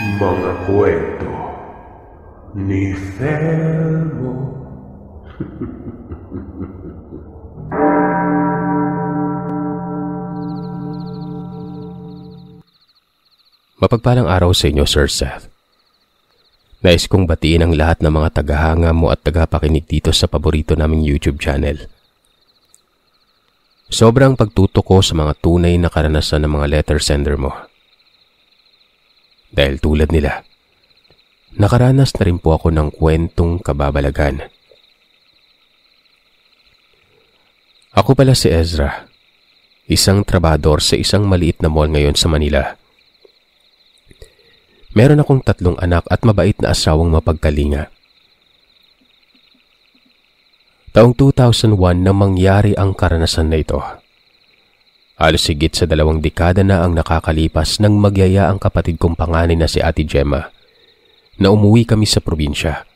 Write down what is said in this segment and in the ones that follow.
mga kwento ni Thelmo. Mapagpalang araw sa inyo, Sir Seth. Nais kong batiin ang lahat ng mga tagahanga mo at tagapakinig dito sa paborito naming YouTube channel. Sobrang pagtuto sa mga tunay na karanasan ng mga letter sender mo dahil tulad nila. Nakaranas na rin po ako ng kwentong kababalagan. Ako pala si Ezra, isang trabador sa isang maliit na mall ngayon sa Manila. Meron akong tatlong anak at mabait na asawang mapagkalinga. Taong 2001 na mangyari ang karanasan na ito. Halos higit sa dalawang dekada na ang nakakalipas nang magyaya ang kapatid kong panganay na si Ate Gemma na umuwi kami sa probinsya.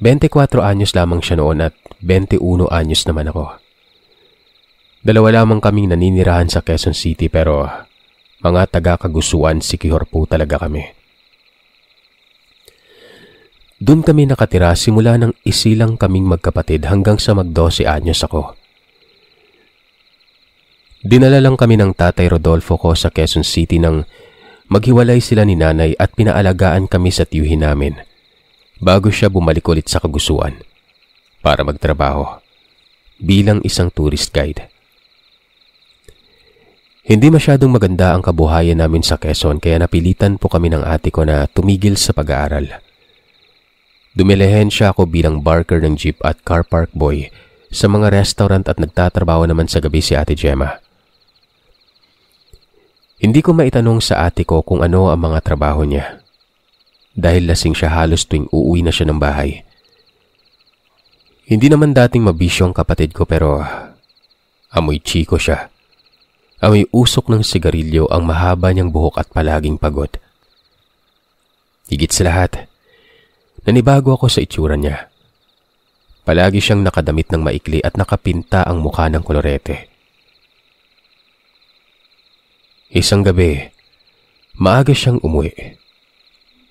24 anyos lamang siya noon at 21 anyos naman ako. Dalawa lamang kaming naninirahan sa Quezon City pero mga taga-kagusuan si Kihor po talaga kami. Doon kami nakatira simula nang isilang kaming magkapatid hanggang sa mag-12 anyos ako. Dinala lang kami ng tatay Rodolfo ko sa Quezon City nang maghiwalay sila ni nanay at pinaalagaan kami sa tiyuhin namin bago siya bumalik ulit sa kagusuan para magtrabaho bilang isang tourist guide. Hindi masyadong maganda ang kabuhayan namin sa Quezon kaya napilitan po kami ng ate ko na tumigil sa pag-aaral. Dumilehen siya ako bilang barker ng jeep at car park boy sa mga restaurant at nagtatrabaho naman sa gabi si Ate Gemma. Hindi ko maitanong sa ate ko kung ano ang mga trabaho niya. Dahil lasing siya halos tuwing uuwi na siya ng bahay. Hindi naman dating mabisyong kapatid ko pero amoy chiko siya. Amoy usok ng sigarilyo ang mahaba niyang buhok at palaging pagod. Higit sa lahat, nanibago ako sa itsura niya. Palagi siyang nakadamit ng maikli at nakapinta ang mukha ng kolorete. Isang gabi, maaga siyang umuwi.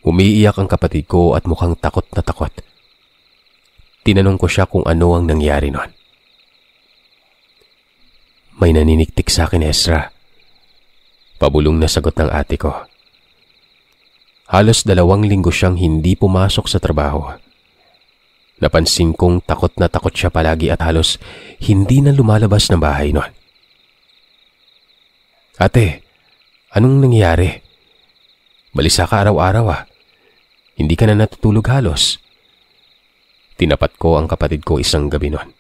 Umiiyak ang kapatid ko at mukhang takot na takot. Tinanong ko siya kung ano ang nangyari noon. May naniniktik sa akin, Ezra. Pabulong na sagot ng ate ko. Halos dalawang linggo siyang hindi pumasok sa trabaho. Napansin kong takot na takot siya palagi at halos hindi na lumalabas ng bahay noon. Ate, Anong nangyayari? Balisa ka araw-araw ah. Hindi ka na natutulog halos. Tinapat ko ang kapatid ko isang gabi noon.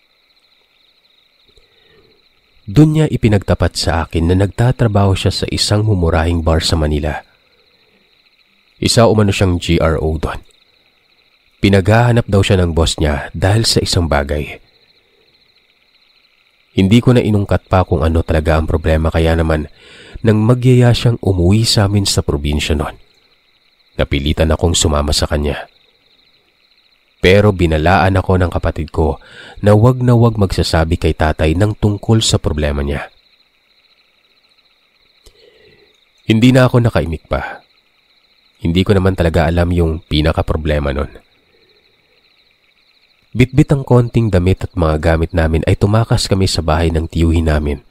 Doon niya ipinagtapat sa akin na nagtatrabaho siya sa isang mumurahing bar sa Manila. Isa umano siyang GRO doon. Pinaghahanap daw siya ng boss niya dahil sa isang bagay. Hindi ko na inungkat pa kung ano talaga ang problema kaya naman nang magyaya siyang umuwi sa amin sa probinsya noon. Napilitan akong sumama sa kanya. Pero binalaan ako ng kapatid ko na wag na wag magsasabi kay tatay ng tungkol sa problema niya. Hindi na ako nakaimik pa. Hindi ko naman talaga alam yung pinaka-problema noon. Bitbit ang konting damit at mga gamit namin ay tumakas kami sa bahay ng tiyuhin namin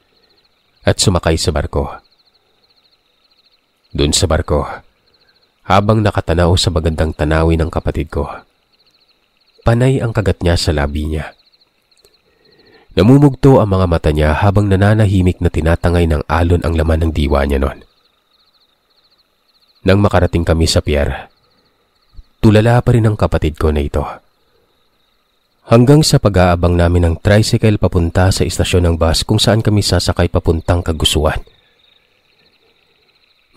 at sumakay sa barko. Doon sa barko, habang nakatanaw sa magandang tanawin ng kapatid ko, panay ang kagat niya sa labi niya. Namumugto ang mga mata niya habang nananahimik na tinatangay ng alon ang laman ng diwa niya noon. Nang makarating kami sa pier, tulala pa rin ang kapatid ko na ito. Hanggang sa pag-aabang namin ng tricycle papunta sa istasyon ng bus kung saan kami sasakay papuntang kagusuan.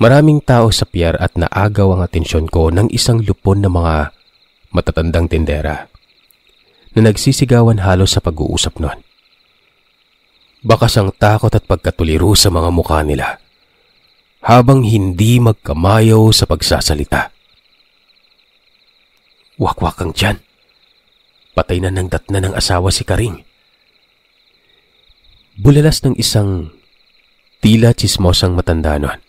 Maraming tao sa pier at naagaw ang atensyon ko ng isang lupon ng mga matatandang tindera na nagsisigawan halos sa pag-uusap nun. Bakas ang takot at pagkatuliro sa mga mukha nila habang hindi magkamayo sa pagsasalita. Wakwak kang tiyan. Patay na ng datna ng asawa si Karing. Bulalas ng isang tila chismosang matanda noon.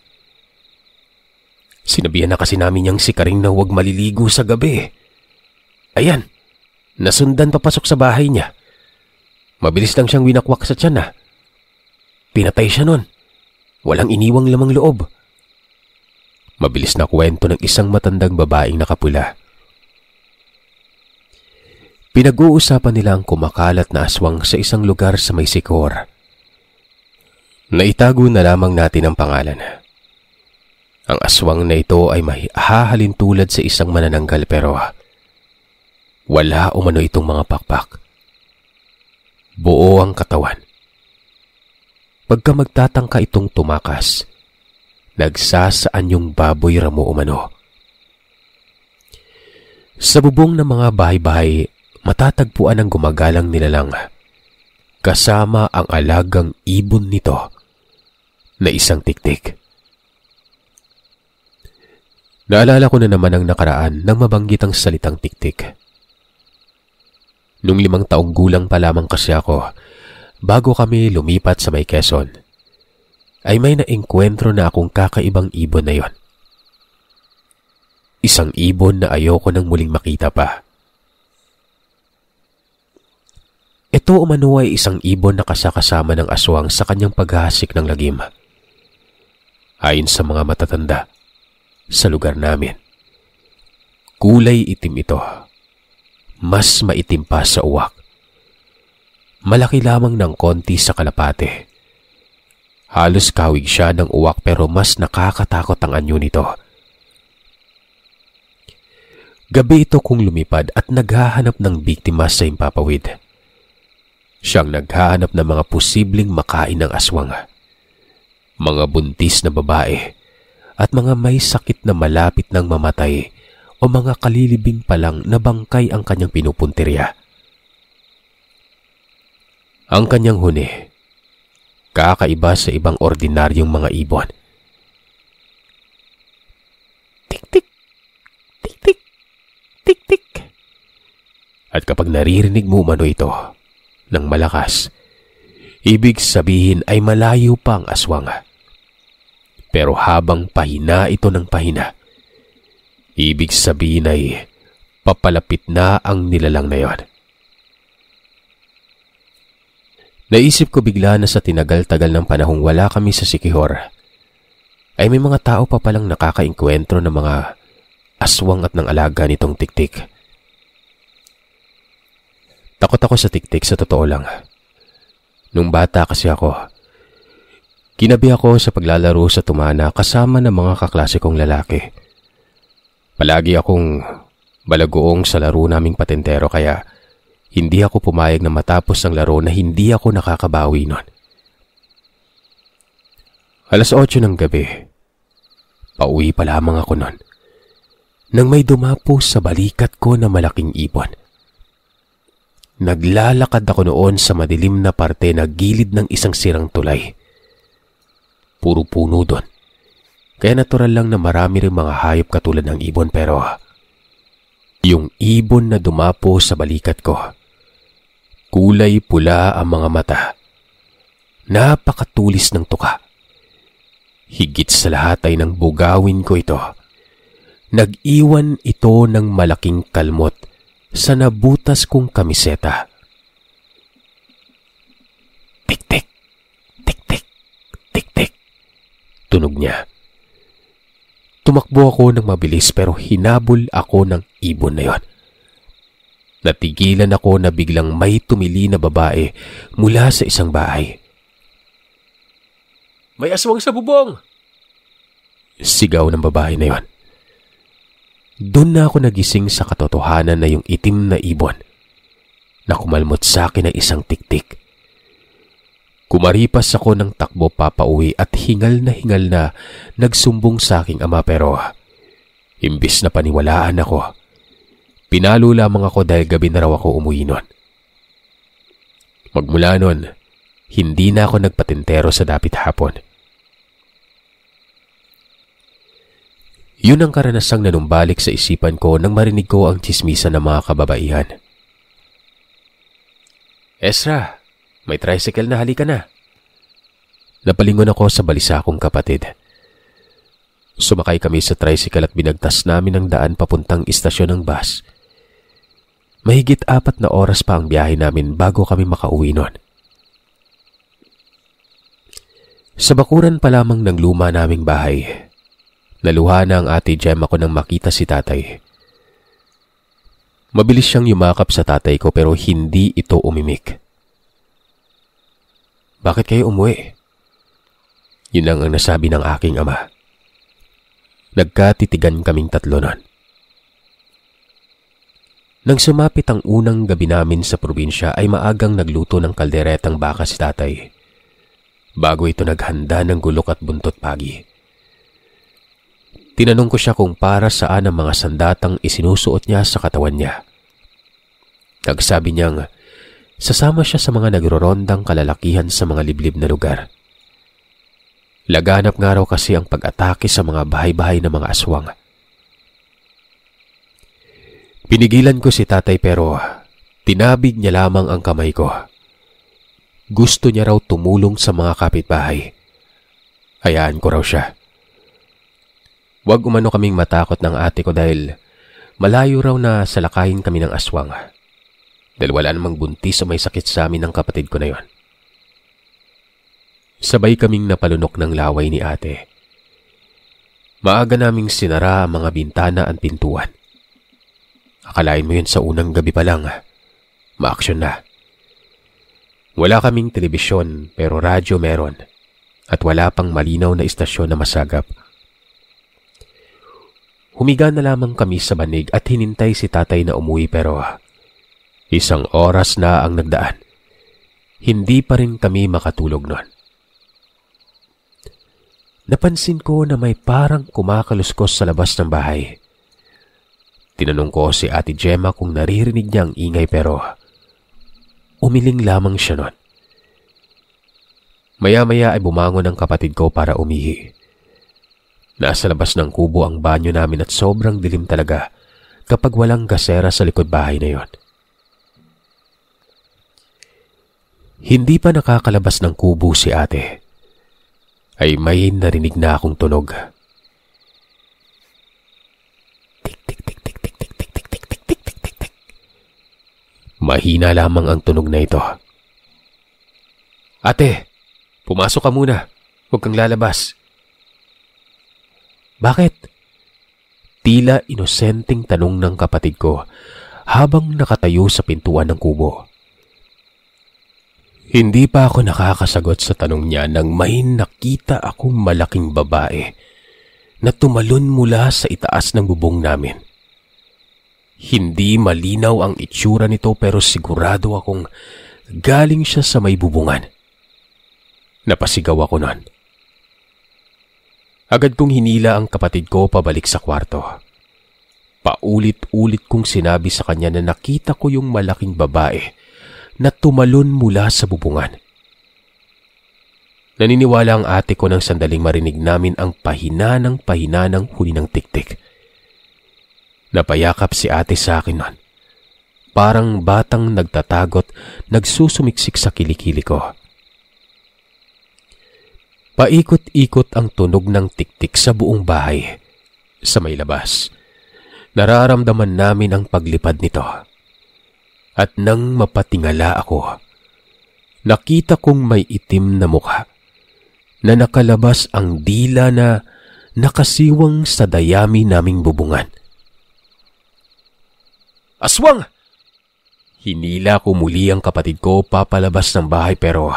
Sinabihan na kasi namin niyang si Karing na huwag maliligo sa gabi. Ayan, nasundan papasok sa bahay niya. Mabilis lang siyang winakwak sa tiyan ah. Pinatay siya noon. Walang iniwang lamang loob. Mabilis na kwento ng isang matandang babaeng nakapula. Pinag-uusapan nila ang kumakalat na aswang sa isang lugar sa may sikor. Naitago na lamang natin ang pangalan. Ang aswang na ito ay mahahalin tulad sa isang manananggal pero wala umano itong mga pakpak. Buo ang katawan. Pagka magtatangka itong tumakas, nagsasaan yung baboy ramo umano. Sa bubong ng mga bahay-bahay matatagpuan ang gumagalang nilalang kasama ang alagang ibon nito na isang tiktik. Naalala ko na naman ang nakaraan nang mabanggit ang salitang tiktik. Nung limang taong gulang pa lamang kasi ako, bago kami lumipat sa may Quezon, ay may naengkwentro na akong kakaibang ibon na yon. Isang ibon na ayoko nang muling makita pa. Ito umano ay isang ibon na kasakasama ng aswang sa kanyang paghahasik ng lagim. Ayon sa mga matatanda, sa lugar namin, kulay itim ito. Mas maitim pa sa uwak. Malaki lamang ng konti sa kalapate. Halos kawig siya ng uwak pero mas nakakatakot ang anyo nito. Gabi ito kung lumipad at naghahanap ng biktima sa impapawid. Siyang naghahanap ng mga posibleng makain ng aswang, mga buntis na babae, at mga may sakit na malapit ng mamatay o mga kalilibing palang bangkay ang kanyang pinupuntirya. Ang kanyang huni, kakaiba sa ibang ordinaryong mga ibon. Tik-tik, tik-tik, tik-tik. At kapag naririnig mo umano ito, ng malakas. Ibig sabihin ay malayo pa ang aswang. Pero habang pahina ito ng pahina, ibig sabihin ay papalapit na ang nilalang na yon. Naisip ko bigla na sa tinagal-tagal ng panahong wala kami sa Sikihor, ay may mga tao pa palang nakakainkwentro ng mga aswang at ng alaga nitong tiktik. Takot ako sa tiktik sa totoo lang. Nung bata kasi ako, kinabi ako sa paglalaro sa tumana kasama ng mga kaklase kong lalaki. Palagi akong balagoong sa laro naming patentero kaya hindi ako pumayag na matapos ang laro na hindi ako nakakabawi nun. Alas 8 ng gabi, pauwi pa lamang ako nun. Nang may dumapos sa balikat ko na malaking ipon. Naglalakad ako noon sa madilim na parte na gilid ng isang sirang tulay. Puro puno doon. Kaya natural lang na marami rin mga hayop katulad ng ibon pero yung ibon na dumapo sa balikat ko. Kulay pula ang mga mata. Napakatulis ng tuka. Higit sa lahat ay nang bugawin ko ito. Nag-iwan ito ng malaking kalmot sa nabutas kong kamiseta. Tik-tik, tik-tik, tik-tik, tunog niya. Tumakbo ako ng mabilis pero hinabol ako ng ibon na yon. Natigilan ako na biglang may tumili na babae mula sa isang bahay. May aswang sa bubong! Sigaw ng babae na yon. Doon na ako nagising sa katotohanan na yung itim na ibon na kumalmot sa akin ng isang tiktik. Kumaripas ako ng takbo papauwi at hingal na hingal na nagsumbong sa aking ama pero imbis na paniwalaan ako, pinalo lamang ako dahil gabi na raw ako umuwi nun. Magmula nun, hindi na ako nagpatintero sa dapit hapon. Yun ang karanasang nanumbalik sa isipan ko nang marinig ko ang chismisa ng mga kababaihan. Ezra, may tricycle na halika na. Napalingon ako sa balisa kong kapatid. Sumakay kami sa tricycle at binagtas namin ang daan papuntang istasyon ng bus. Mahigit apat na oras pa ang biyahe namin bago kami makauwi noon. Sa bakuran pa lamang ng luma naming bahay, Laluha na ang ate Gemma ko nang makita si tatay. Mabilis siyang yumakap sa tatay ko pero hindi ito umimik. Bakit kayo umuwi? Yun lang ang nasabi ng aking ama. Nagkatitigan kaming tatlo nun. Nang sumapit ang unang gabi namin sa probinsya ay maagang nagluto ng kalderetang baka si tatay. Bago ito naghanda ng gulok at buntot pagi. Tinanong ko siya kung para saan ang mga sandatang isinusuot niya sa katawan niya. Nagsabi niyang sasama siya sa mga nagro-rondang kalalakihan sa mga liblib na lugar. Laganap nga raw kasi ang pag-atake sa mga bahay-bahay ng mga aswang. Pinigilan ko si tatay pero tinabig niya lamang ang kamay ko. Gusto niya raw tumulong sa mga kapitbahay. Hayaan ko raw siya. Huwag umano kaming matakot ng ate ko dahil malayo raw na salakayin kami ng aswang. Dahil wala namang buntis o may sakit sa amin ng kapatid ko na yon. Sabay kaming napalunok ng laway ni ate. Maaga naming sinara ang mga bintana at pintuan. Akalain mo yun sa unang gabi pa lang. Maaksyon na. Wala kaming telebisyon pero radyo meron at wala pang malinaw na istasyon na masagap. Humiga na lamang kami sa banig at hinintay si tatay na umuwi pero isang oras na ang nagdaan. Hindi pa rin kami makatulog noon. Napansin ko na may parang kumakaluskos sa labas ng bahay. Tinanong ko si Ate Gemma kung naririnig niya ang ingay pero umiling lamang siya noon. Maya-maya ay bumangon ang kapatid ko para umihi. Nasa labas ng kubo ang banyo namin at sobrang dilim talaga kapag walang kasera sa likod bahay na yon. Hindi pa nakakalabas ng kubo si ate ay may narinig na akong tunog. tik tik tik tik tik tik tik tik tik tik tik tik. Mahina lamang ang tunog na ito. Ate, pumasok ka muna. Huwag kang lalabas. Bakit? Tila inosenteng tanong ng kapatid ko habang nakatayo sa pintuan ng kubo. Hindi pa ako nakakasagot sa tanong niya nang may nakita akong malaking babae na tumalon mula sa itaas ng bubong namin. Hindi malinaw ang itsura nito pero sigurado akong galing siya sa may bubungan. Napasigaw ako noon. Agad kong hinila ang kapatid ko pabalik sa kwarto. Paulit-ulit kong sinabi sa kanya na nakita ko yung malaking babae na tumalon mula sa bubungan. Naniniwala ang ate ko nang sandaling marinig namin ang pahina ng pahina ng huli ng tiktik. Napayakap si ate sa akin nun. Parang batang nagtatagot, nagsusumiksik sa kilikili ko. Paikot-ikot ang tunog ng tiktik sa buong bahay. Sa may labas, nararamdaman namin ang paglipad nito. At nang mapatingala ako, nakita kong may itim na mukha na nakalabas ang dila na nakasiwang sa dayami naming bubungan. Aswang! Hinila ko muli ang kapatid ko papalabas ng bahay pero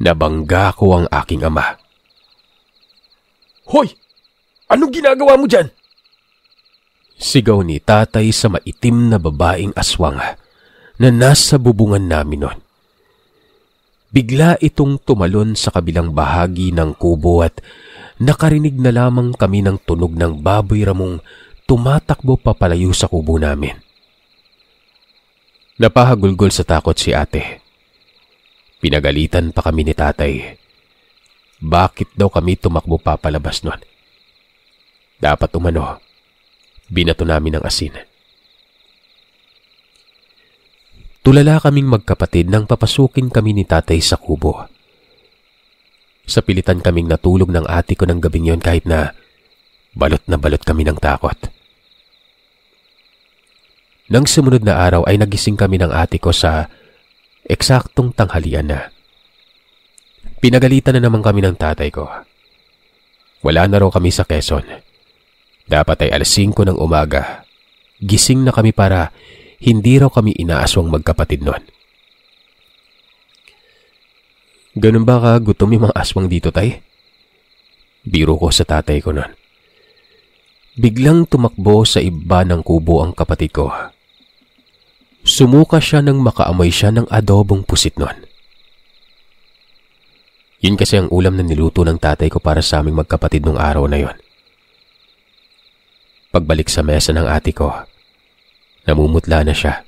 Nabangga ko ang aking ama. Hoy! Anong ginagawa mo dyan? Sigaw ni tatay sa maitim na babaeng aswanga na nasa bubungan namin noon. Bigla itong tumalon sa kabilang bahagi ng kubo at nakarinig na lamang kami ng tunog ng baboy ramong tumatakbo papalayo sa kubo namin. Napahagulgol sa takot si ate Pinagalitan pa kami ni tatay. Bakit daw kami tumakbo papalabas nun? Dapat umano, binato namin ng asin. Tulala kaming magkapatid nang papasukin kami ni tatay sa kubo. Sa pilitan kaming natulog ng ate ko ng gabing yon kahit na balot na balot kami ng takot. Nang sumunod na araw ay nagising kami ng ate ko sa Eksaktong tanghalian na. Pinagalitan na naman kami ng tatay ko. Wala na raw kami sa Quezon. Dapat ay alas 5 ng umaga. Gising na kami para hindi raw kami inaaswang magkapatid noon. Ganun ba ka gutom yung mga aswang dito, tay? Biro ko sa tatay ko noon. Biglang tumakbo sa iba ng kubo ang kapatid ko Sumuka siya nang makaamoy siya ng adobong pusit noon. Yun kasi ang ulam na niluto ng tatay ko para sa aming magkapatid nung araw na yon. Pagbalik sa mesa ng ate ko, namumutla na siya.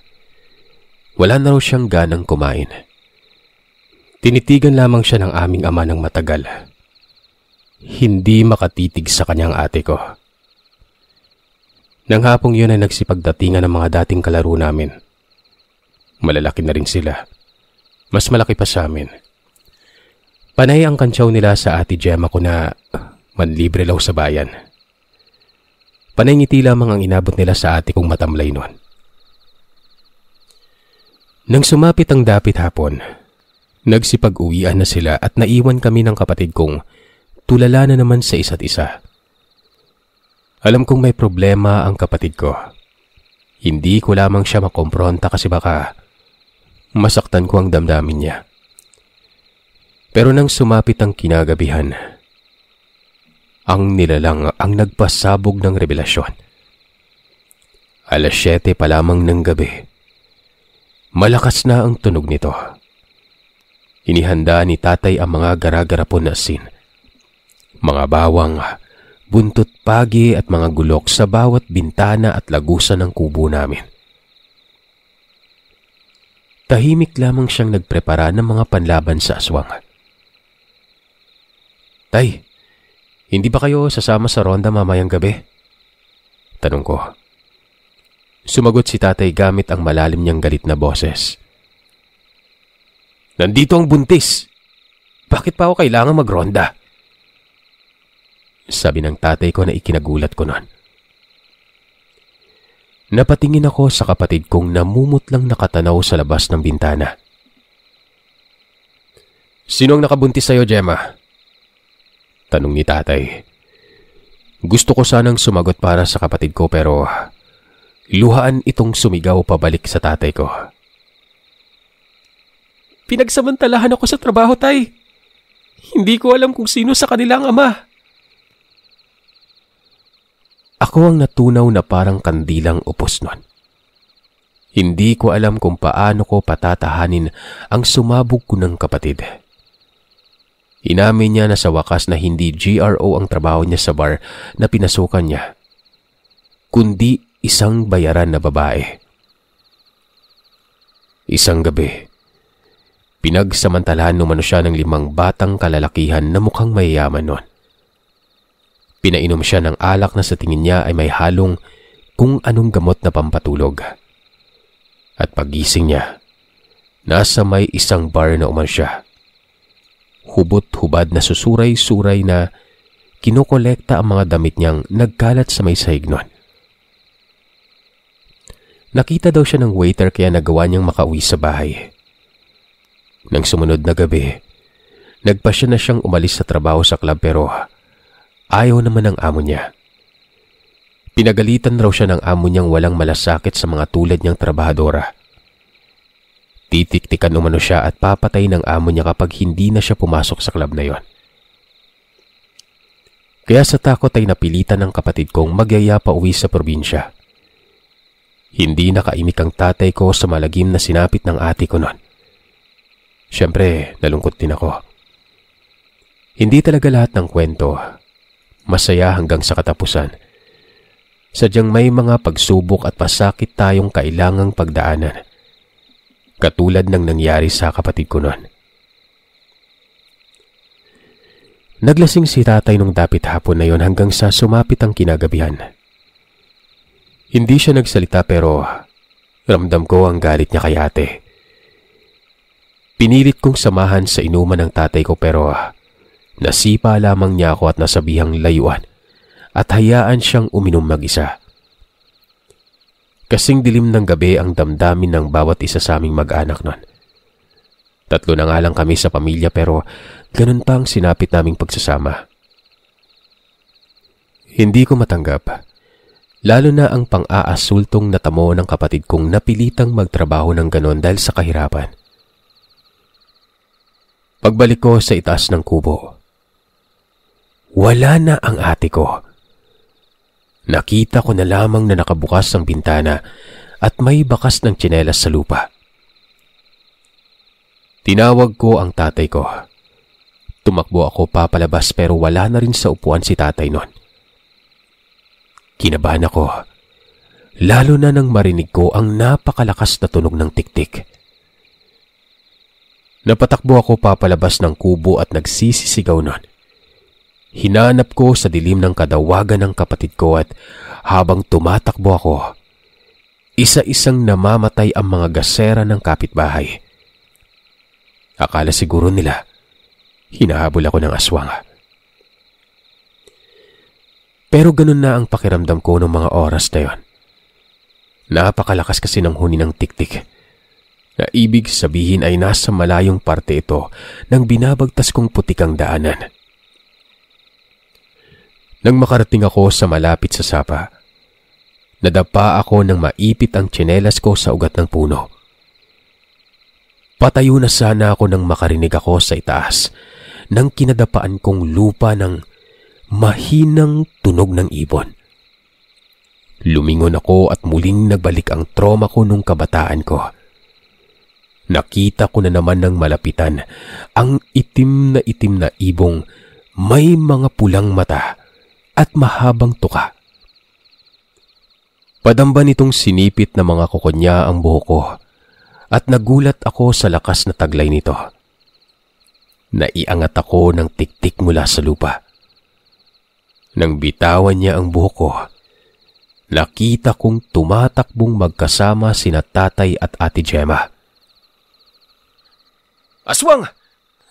Wala na raw siyang ganang kumain. Tinitigan lamang siya ng aming ama ng matagal. Hindi makatitig sa kanyang ate ko. Nang hapong yun ay nagsipagdatingan ng mga dating kalaro namin. Malalaki na rin sila. Mas malaki pa sa amin. Panay ang kantsaw nila sa ate Gemma ko na manlibre law sa bayan. Panay ngiti lamang ang inabot nila sa ate kong matamlay noon. Nang sumapit ang dapit hapon, nagsipag-uwian na sila at naiwan kami ng kapatid kong tulala na naman sa isa't isa. Alam kong may problema ang kapatid ko. Hindi ko lamang siya makompronta kasi baka masaktan ko ang damdamin niya. Pero nang sumapit ang kinagabihan, ang nilalang ang nagpasabog ng revelasyon. Alas 7 pa lamang ng gabi, malakas na ang tunog nito. Inihanda ni tatay ang mga garagara po na asin, mga bawang, buntot pagi at mga gulok sa bawat bintana at lagusan ng kubo namin tahimik lamang siyang nagprepara ng mga panlaban sa aswang. Tay, hindi ba kayo sasama sa ronda mamayang gabi? Tanong ko. Sumagot si tatay gamit ang malalim niyang galit na boses. Nandito ang buntis! Bakit pa ako kailangan magronda? Sabi ng tatay ko na ikinagulat ko noon. Napatingin ako sa kapatid kong namumutlang nakatanaw sa labas ng bintana. Sino ang nakabuntis sa'yo, Gemma? Tanong ni tatay. Gusto ko sanang sumagot para sa kapatid ko pero luhaan itong sumigaw pabalik sa tatay ko. Pinagsamantalahan ako sa trabaho, tay. Hindi ko alam kung sino sa kanila ang ama. Ako ang natunaw na parang kandilang upos nun. Hindi ko alam kung paano ko patatahanin ang sumabog ko ng kapatid. Inamin niya na sa wakas na hindi GRO ang trabaho niya sa bar na pinasukan niya, kundi isang bayaran na babae. Isang gabi, pinagsamantalahan numano siya ng limang batang kalalakihan na mukhang mayayaman noon. Pinainom siya ng alak na sa tingin niya ay may halong kung anong gamot na pampatulog. At pagising niya, nasa may isang bar na uman siya. Hubot-hubad na susuray-suray na kinokolekta ang mga damit niyang nagkalat sa may sahig nun. Nakita daw siya ng waiter kaya nagawa niyang makauwi sa bahay. Nang sumunod na gabi, nagpa siya na siyang umalis sa trabaho sa club pero Ayaw naman ang amo niya. Pinagalitan raw siya ng amo niyang walang malasakit sa mga tulad niyang trabahadora. Titiktikan umano siya at papatay ng amo niya kapag hindi na siya pumasok sa club na yon. Kaya sa takot ay napilitan ng kapatid kong magyaya pa uwi sa probinsya. Hindi nakaimik ang tatay ko sa malagim na sinapit ng ate ko noon. Siyempre, nalungkot din ako. Hindi talaga lahat ng kwento masaya hanggang sa katapusan. Sadyang may mga pagsubok at pasakit tayong kailangang pagdaanan. Katulad ng nangyari sa kapatid ko noon. Naglasing si tatay nung dapit hapon na yon hanggang sa sumapit ang kinagabihan. Hindi siya nagsalita pero ramdam ko ang galit niya kay ate. Pinilit kong samahan sa inuman ng tatay ko pero Nasipa lamang niya ako at nasabihang layuan at hayaan siyang uminom mag-isa. Kasing dilim ng gabi ang damdamin ng bawat isa sa aming mag-anak nun. Tatlo na nga lang kami sa pamilya pero ganun pa ang sinapit naming pagsasama. Hindi ko matanggap. Lalo na ang pang-aasultong natamo ng kapatid kong napilitang magtrabaho ng ganon dahil sa kahirapan. Pagbalik ko sa itaas ng kubo, wala na ang ate ko. Nakita ko na lamang na nakabukas ang bintana at may bakas ng tsinelas sa lupa. Tinawag ko ang tatay ko. Tumakbo ako papalabas pero wala na rin sa upuan si tatay noon. Kinabahan ako, lalo na nang marinig ko ang napakalakas na tunog ng tiktik. Napatakbo ako papalabas ng kubo at nagsisisigaw noon. Hinanap ko sa dilim ng kadawagan ng kapatid ko at habang tumatakbo ako, isa-isang namamatay ang mga gasera ng kapitbahay. Akala siguro nila, hinahabol ako ng aswang. Pero ganun na ang pakiramdam ko noong mga oras na yon. Napakalakas kasi ng huni ng tiktik. Na ibig sabihin ay nasa malayong parte ito ng binabagtas kong putikang daanan nang makarating ako sa malapit sa sapa. Nadapa ako nang maipit ang tsinelas ko sa ugat ng puno. Patayo na sana ako nang makarinig ako sa itaas nang kinadapaan kong lupa ng mahinang tunog ng ibon. Lumingon ako at muling nagbalik ang trauma ko nung kabataan ko. Nakita ko na naman ng malapitan ang itim na itim na ibong may mga pulang mata at mahabang tuka. Padamba nitong sinipit na mga kuko niya ang buho ko at nagulat ako sa lakas na taglay nito. Naiangat ako ng tiktik mula sa lupa. Nang bitawan niya ang buho ko, nakita kong tumatakbong magkasama sina tatay at ate Gemma. Aswang!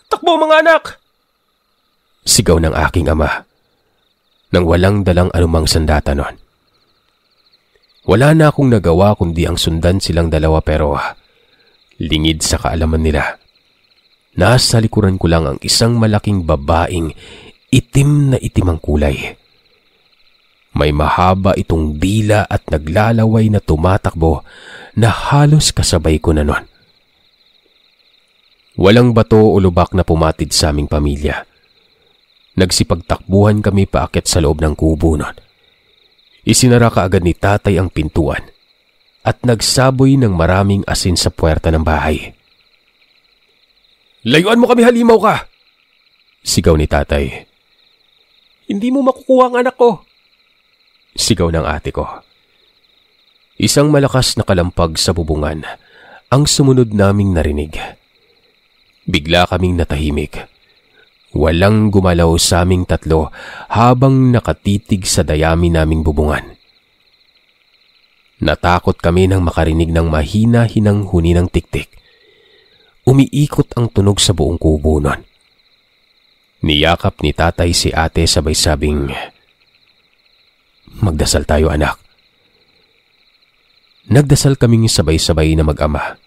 Takbo mga anak! Sigaw ng aking ama nang walang dalang anumang sandata noon. Wala na akong nagawa kundi ang sundan silang dalawa pero ah, lingid sa kaalaman nila. Nasa likuran ko lang ang isang malaking babaeng itim na itim ang kulay. May mahaba itong dila at naglalaway na tumatakbo na halos kasabay ko na noon. Walang bato o lubak na pumatid sa aming pamilya. Nagsipagtakbuhan kami paakyat sa loob ng kubo nun. Isinara kaagad ni tatay ang pintuan at nagsaboy ng maraming asin sa puwerta ng bahay. Layuan mo kami halimaw ka! Sigaw ni tatay. Hindi mo makukuha ang anak ko. Sigaw ng ate ko. Isang malakas na kalampag sa bubungan ang sumunod naming narinig. Bigla kaming natahimik Walang gumalaw sa aming tatlo habang nakatitig sa dayami naming bubungan. Natakot kami nang makarinig ng mahina-hinang huni ng tiktik. Umiikot ang tunog sa buong kubo nun. Niyakap ni tatay si ate sabay sabing, Magdasal tayo anak. Nagdasal kaming sabay-sabay na mag-ama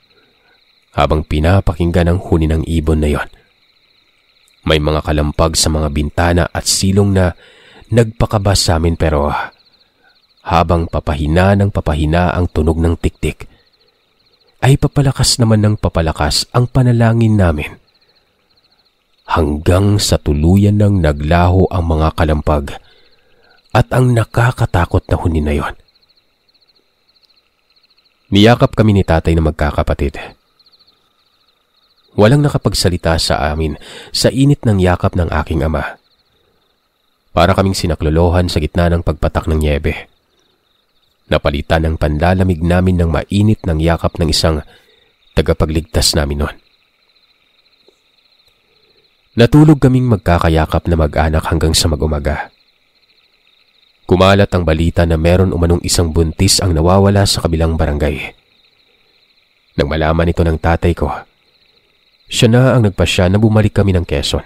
habang pinapakinggan ang huni ng ibon na yon. May mga kalampag sa mga bintana at silong na nagpakabas sa amin pero habang papahina ng papahina ang tunog ng tiktik, ay papalakas naman ng papalakas ang panalangin namin. Hanggang sa tuluyan ng naglaho ang mga kalampag at ang nakakatakot na huni na yon. Niyakap kami ni tatay na magkakapatid Walang nakapagsalita sa amin sa init ng yakap ng aking ama. Para kaming sinaklolohan sa gitna ng pagpatak ng nyebe. Napalitan ang panlalamig namin ng mainit ng yakap ng isang tagapagligtas namin noon. Natulog kaming magkakayakap na mag-anak hanggang sa mag-umaga. Kumalat ang balita na meron umanong isang buntis ang nawawala sa kabilang barangay. Nang malaman ito ng tatay ko, siya na ang nagpasya na bumalik kami ng Quezon.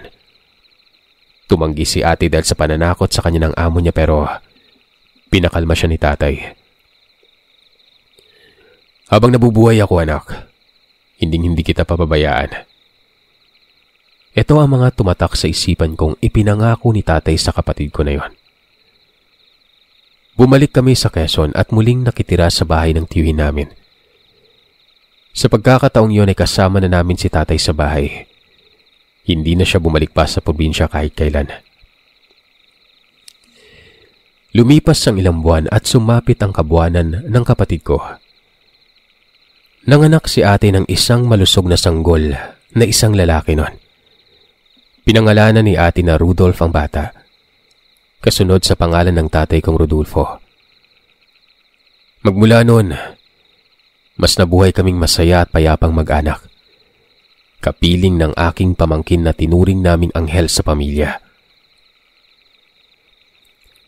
Tumanggi si ate dahil sa pananakot sa kanya ng amo niya pero pinakalma siya ni tatay. Habang nabubuhay ako anak, hindi hindi kita papabayaan. Ito ang mga tumatak sa isipan kong ipinangako ni tatay sa kapatid ko na yon. Bumalik kami sa Quezon at muling nakitira sa bahay ng tiyuhin namin. Sa pagkakataong yon ay kasama na namin si tatay sa bahay. Hindi na siya bumalik pa sa probinsya kahit kailan. Lumipas ang ilang buwan at sumapit ang kabuanan ng kapatid ko. Nanganak si ate ng isang malusog na sanggol na isang lalaki noon. Pinangalanan ni ate na Rudolf ang bata, kasunod sa pangalan ng tatay kong Rodolfo. Magmula noon, mas nabuhay kaming masaya at payapang mag-anak. Kapiling ng aking pamangkin na tinuring naming anghel sa pamilya.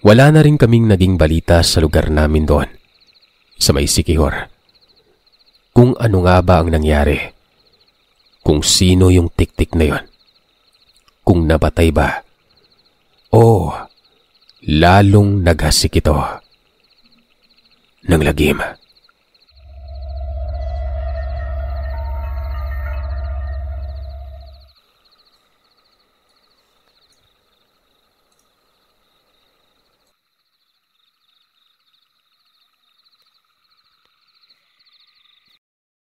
Wala na rin kaming naging balita sa lugar namin doon, sa may Sikihor. Kung ano nga ba ang nangyari? Kung sino yung tiktik na yon? Kung nabatay ba? Oh, lalong naghasik ito. Nang lagim.